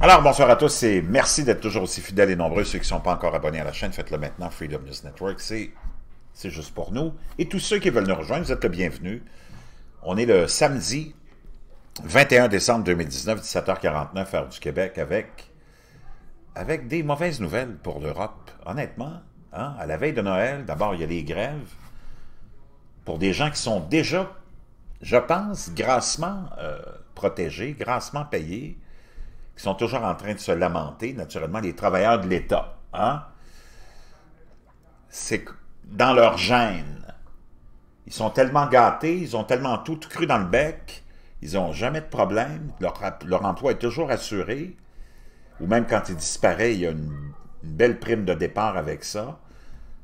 Alors, bonsoir à tous et merci d'être toujours aussi fidèles et nombreux. Ceux qui ne sont pas encore abonnés à la chaîne, faites-le maintenant. Freedom News Network, c'est juste pour nous. Et tous ceux qui veulent nous rejoindre, vous êtes le bienvenu. On est le samedi 21 décembre 2019, 17h49, heure du Québec, avec, avec des mauvaises nouvelles pour l'Europe. Honnêtement, hein, à la veille de Noël, d'abord, il y a les grèves. Pour des gens qui sont déjà, je pense, grassement euh, protégés, grassement payés, qui sont toujours en train de se lamenter, naturellement, les travailleurs de l'État. Hein? C'est dans leur gêne. Ils sont tellement gâtés, ils ont tellement tout cru dans le bec, ils n'ont jamais de problème, leur, emploi est toujours assuré, ou même quand il disparaît, il y a une, belle prime de départ avec ça.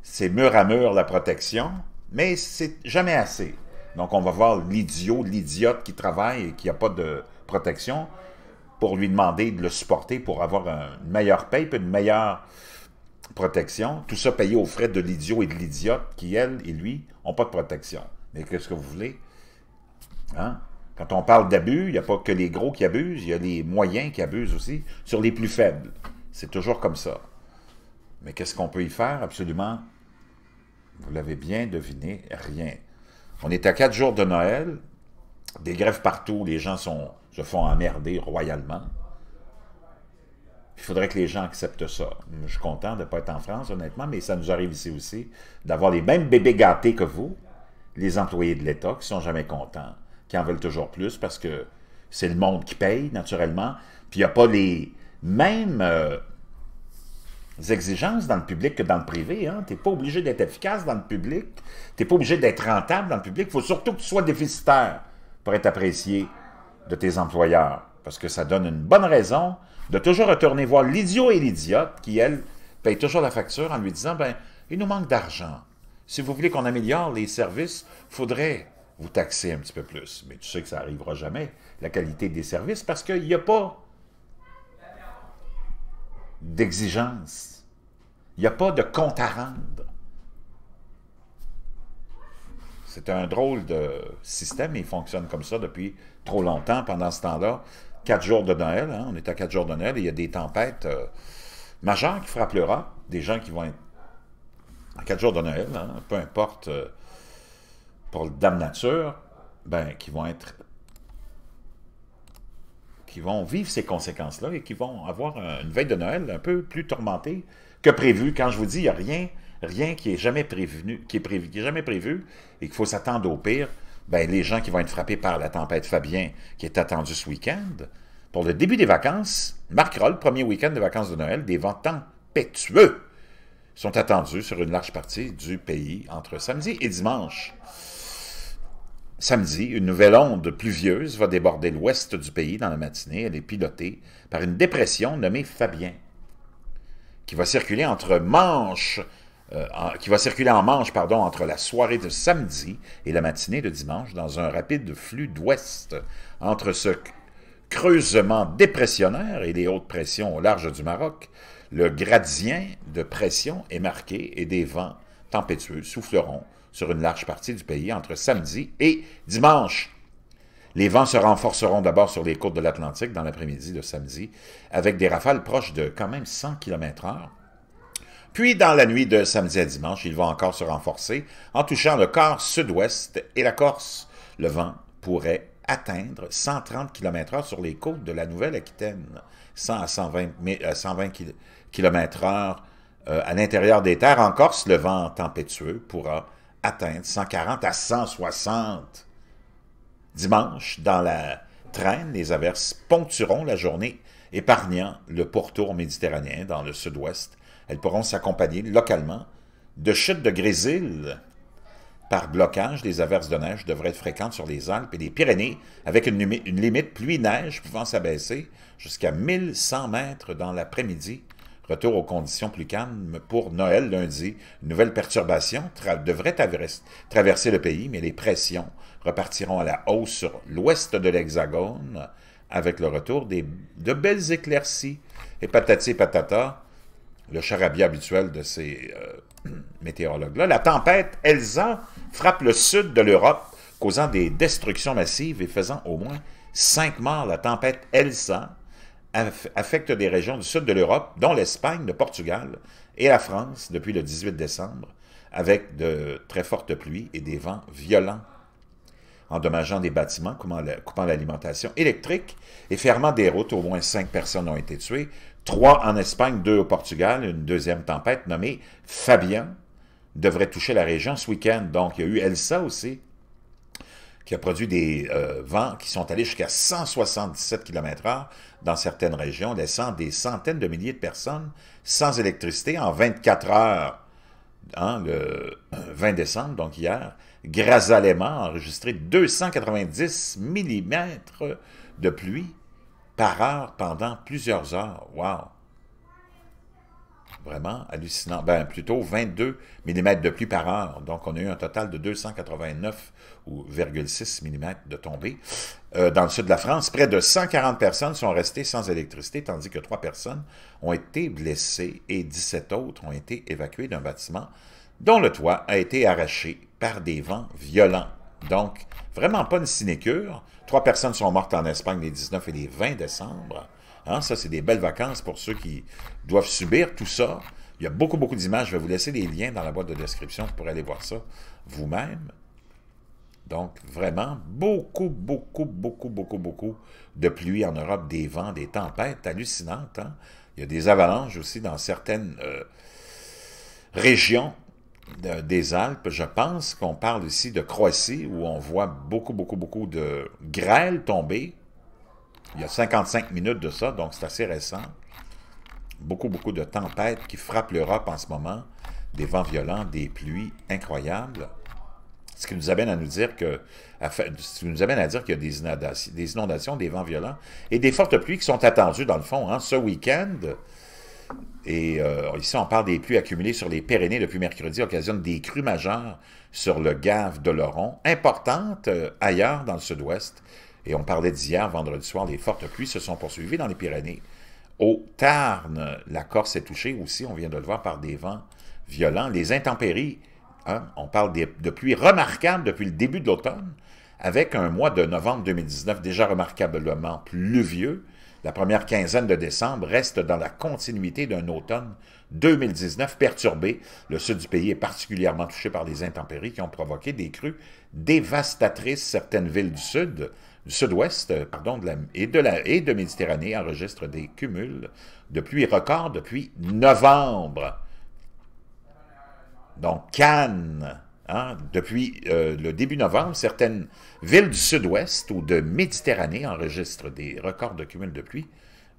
C'est mur à mur la protection, mais c'est jamais assez. Donc on va voir l'idiot, l'idiote qui travaille et qui n'a pas de protection, pour lui demander de le supporter pour avoir une meilleure paie et une meilleure protection. Tout ça payé aux frais de l'idiot et de l'idiote qui, elle et lui, n'ont pas de protection. Mais qu'est-ce que vous voulez? Hein? Quand on parle d'abus, il n'y a pas que les gros qui abusent, il y a les moyens qui abusent aussi sur les plus faibles. C'est toujours comme ça. Mais qu'est-ce qu'on peut y faire? Absolument, vous l'avez bien deviné, rien. On est à quatre jours de Noël, des grèves partout, les gens sont se font emmerder royalement. Il faudrait que les gens acceptent ça. Je suis content de ne pas être en France, honnêtement, mais ça nous arrive ici aussi d'avoir les mêmes bébés gâtés que vous, les employés de l'État qui sont jamais contents, qui en veulent toujours plus parce que c'est le monde qui paye, naturellement, puis il n'y a pas les mêmes euh, exigences dans le public que dans le privé. Hein. Tu n'es pas obligé d'être efficace dans le public, tu n'es pas obligé d'être rentable dans le public, il faut surtout que tu sois déficitaire pour être apprécié de tes employeurs, parce que ça donne une bonne raison de toujours retourner voir l'idiot et l'idiote qui, elle, paye toujours la facture en lui disant, ben, il nous manque d'argent. Si vous voulez qu'on améliore les services, faudrait vous taxer un petit peu plus. Mais tu sais que ça n'arrivera jamais, la qualité des services, parce qu'il n'y a pas d'exigence. Il n'y a pas de compte à rendre. C'est un drôle de système, il fonctionne comme ça depuis trop longtemps. Pendant ce temps-là, quatre jours de Noël, hein, on est à quatre jours de Noël, et il y a des tempêtes euh, majeures qui frappent rat. des gens qui vont être à quatre jours de Noël, hein, peu importe euh, pour le Dame Nature, ben, qui vont être qui vont vivre ces conséquences-là et qui vont avoir une veille de Noël un peu plus tourmentée que prévu. Quand je vous dis, il n'y a rien rien qui est jamais prévu, qui jamais prévu et qu'il faut s'attendre au pire, ben, les gens qui vont être frappés par la tempête Fabien qui est attendue ce week-end, pour le début des vacances, Marc Roll, premier week-end de vacances de Noël, des vents tempétueux sont attendus sur une large partie du pays entre samedi et dimanche. Samedi, une nouvelle onde pluvieuse va déborder l'ouest du pays dans la matinée. Elle est pilotée par une dépression nommée Fabien, qui va circuler entre Manche euh, qui va circuler en Manche pardon, entre la soirée de samedi et la matinée de dimanche dans un rapide flux d'ouest entre ce creusement dépressionnaire et les hautes pressions au large du Maroc. Le gradient de pression est marqué et des vents tempétueux souffleront sur une large partie du pays entre samedi et dimanche. Les vents se renforceront d'abord sur les côtes de l'Atlantique dans l'après-midi de samedi, avec des rafales proches de quand même 100 km/h puis, dans la nuit de samedi à dimanche, il va encore se renforcer en touchant le corps sud-ouest et la Corse. Le vent pourrait atteindre 130 km/h sur les côtes de la Nouvelle-Aquitaine, 100 à 120, 120 km/h à l'intérieur des terres. En Corse, le vent tempétueux pourra atteindre 140 à 160. Dimanche, dans la traîne, les averses ponctueront la journée, épargnant le pourtour méditerranéen dans le sud-ouest elles pourront s'accompagner localement de chutes de grésil par blocage. Les averses de neige devraient être fréquentes sur les Alpes et les Pyrénées, avec une, limite pluie-neige pouvant s'abaisser jusqu'à 1100 mètres dans l'après-midi. Retour aux conditions plus calmes pour Noël lundi. Une nouvelle perturbation devrait traverser le pays, mais les pressions repartiront à la hausse sur l'ouest de l'Hexagone avec le retour de belles éclaircies. Et patati patata, le charabia habituel de ces euh, météorologues-là. La tempête Elsa frappe le sud de l'Europe, causant des destructions massives et faisant au moins cinq morts. La tempête Elsa affecte des régions du sud de l'Europe, dont l'Espagne, le Portugal et la France depuis le 18 décembre, avec de très fortes pluies et des vents violents endommageant des bâtiments, coupant l'alimentation électrique et fermant des routes. Au moins cinq personnes ont été tuées, trois en Espagne, deux au Portugal. Une deuxième tempête nommée Fabian devrait toucher la région ce week-end. Donc, il y a eu Elsa aussi, qui a produit des euh, vents qui sont allés jusqu'à 177 km h dans certaines régions, laissant des centaines de milliers de personnes sans électricité en 24 heures. Hein, le, 20 décembre, donc hier, Grazalema a enregistré 290 mm de pluie par heure pendant plusieurs heures. Wow! Vraiment hallucinant. Ben, plutôt 22 mm de pluie par heure. Donc, on a eu un total de 289,6 mm de tombée. Euh, dans le sud de la France, près de 140 personnes sont restées sans électricité, tandis que 3 personnes ont été blessées et 17 autres ont été évacuées d'un bâtiment dont le toit a été arraché par des vents violents. Donc, vraiment pas une sinécure. Trois personnes sont mortes en Espagne les 19 et les 20 décembre. Hein, ça, c'est des belles vacances pour ceux qui doivent subir tout ça. Il y a beaucoup, beaucoup d'images. Je vais vous laisser les liens dans la boîte de description pour aller voir ça vous-même. Donc, vraiment, beaucoup, beaucoup, beaucoup, beaucoup, beaucoup de pluie en Europe, des vents, des tempêtes hallucinantes. Hein. Il y a des avalanches aussi dans certaines euh, régions des Alpes, je pense qu'on parle ici de Croatie, où on voit beaucoup, beaucoup, beaucoup de grêle tomber. Il y a 55 minutes de ça, donc c'est assez récent. Beaucoup, beaucoup de tempêtes qui frappent l'Europe en ce moment, des vents violents, des pluies incroyables. Ce qui nous amène à nous dire que, nous amène à dire qu'il y a des inondations, des vents violents et des fortes pluies qui sont attendues dans le fond. Hein, ce week-end, et euh, ici, on parle des pluies accumulées sur les Pyrénées depuis mercredi, occasionnent des crues majeures sur le Gave de l'Oron, importantes euh, ailleurs dans le sud-ouest. Et on parlait d'hier, vendredi soir, les fortes pluies se sont poursuivies dans les Pyrénées. Au Tarn, la Corse est touchée aussi, on vient de le voir, par des vents violents. Les intempéries, hein, on parle de pluies remarquables depuis le début de l'automne, avec un mois de novembre 2019 déjà remarquablement pluvieux la première quinzaine de décembre, reste dans la continuité d'un automne 2019 perturbé. Le sud du pays est particulièrement touché par les intempéries qui ont provoqué des crues dévastatrices. Certaines villes du sud, du sud-ouest euh, pardon, et, de la, et de Méditerranée enregistrent des cumuls de pluies records depuis novembre. Donc, Cannes, Hein, depuis euh, le début novembre, certaines villes du sud-ouest ou de Méditerranée enregistrent des records de cumul de pluie.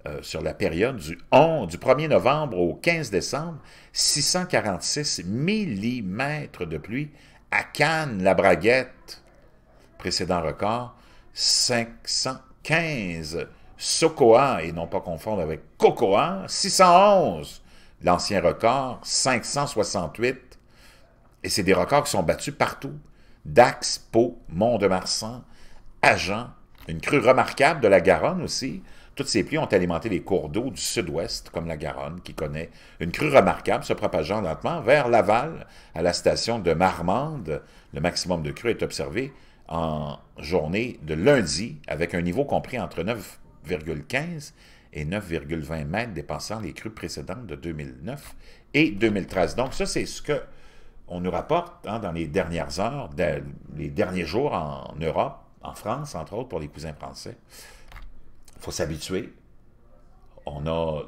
Euh, sur la période du, du 1er novembre au 15 décembre, 646 mm de pluie à Cannes, la Braguette. Précédent record, 515 Sokoa, et non pas confondre avec Cocoa, 611. L'ancien record, 568 et c'est des records qui sont battus partout. Dax, Pau, Mont-de-Marsan, Agen, une crue remarquable de la Garonne aussi. Toutes ces pluies ont alimenté les cours d'eau du sud-ouest, comme la Garonne, qui connaît une crue remarquable se propageant lentement vers Laval, à la station de Marmande. Le maximum de crue est observé en journée de lundi, avec un niveau compris entre 9,15 et 9,20 mètres, dépassant les crues précédentes de 2009 et 2013. Donc ça, c'est ce que on nous rapporte hein, dans les dernières heures, les derniers jours en Europe, en France, entre autres, pour les cousins français, il faut s'habituer. On a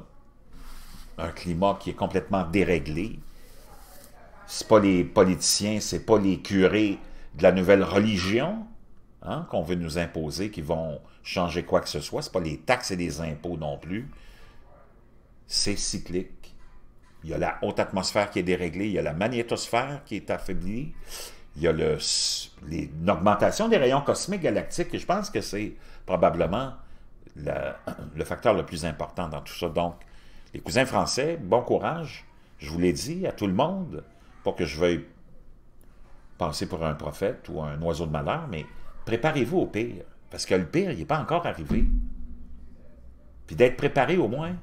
un climat qui est complètement déréglé. Ce pas les politiciens, ce pas les curés de la nouvelle religion hein, qu'on veut nous imposer qui vont changer quoi que ce soit. Ce pas les taxes et les impôts non plus. C'est cyclique. Il y a la haute atmosphère qui est déréglée, il y a la magnétosphère qui est affaiblie, il y a une augmentation des rayons cosmiques galactiques, et je pense que c'est probablement le facteur le plus important dans tout ça. Donc, les cousins français, bon courage, je vous l'ai dit à tout le monde, pas que je veuille penser pour un prophète ou un oiseau de malheur, mais préparez-vous au pire, parce que le pire, il n'est pas encore arrivé. Puis d'être préparé au moins,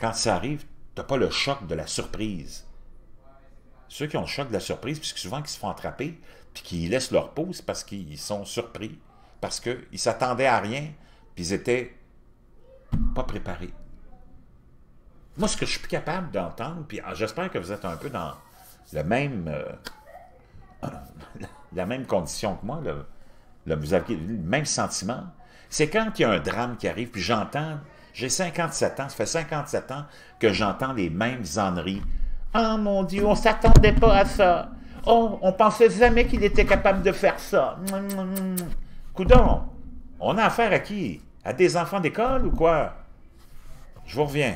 quand ça arrive, n'as pas le choc de la surprise. Ceux qui ont le choc de la surprise, puisque souvent qui se font attraper, puis qu'ils laissent leur pause parce qu'ils sont surpris, parce qu'ils s'attendaient à rien, puis ils étaient pas préparés. Moi, ce que je suis plus capable d'entendre, puis ah, j'espère que vous êtes un peu dans le même, euh, la même condition que moi, vous avez le même sentiment, c'est quand il y a un drame qui arrive, puis j'entends j'ai 57 ans, ça fait 57 ans que j'entends les mêmes enneries. « Ah oh, mon Dieu, on s'attendait pas à ça. Oh, on pensait jamais qu'il était capable de faire ça. Coudon, on a affaire à qui? À des enfants d'école ou quoi? Je vous reviens.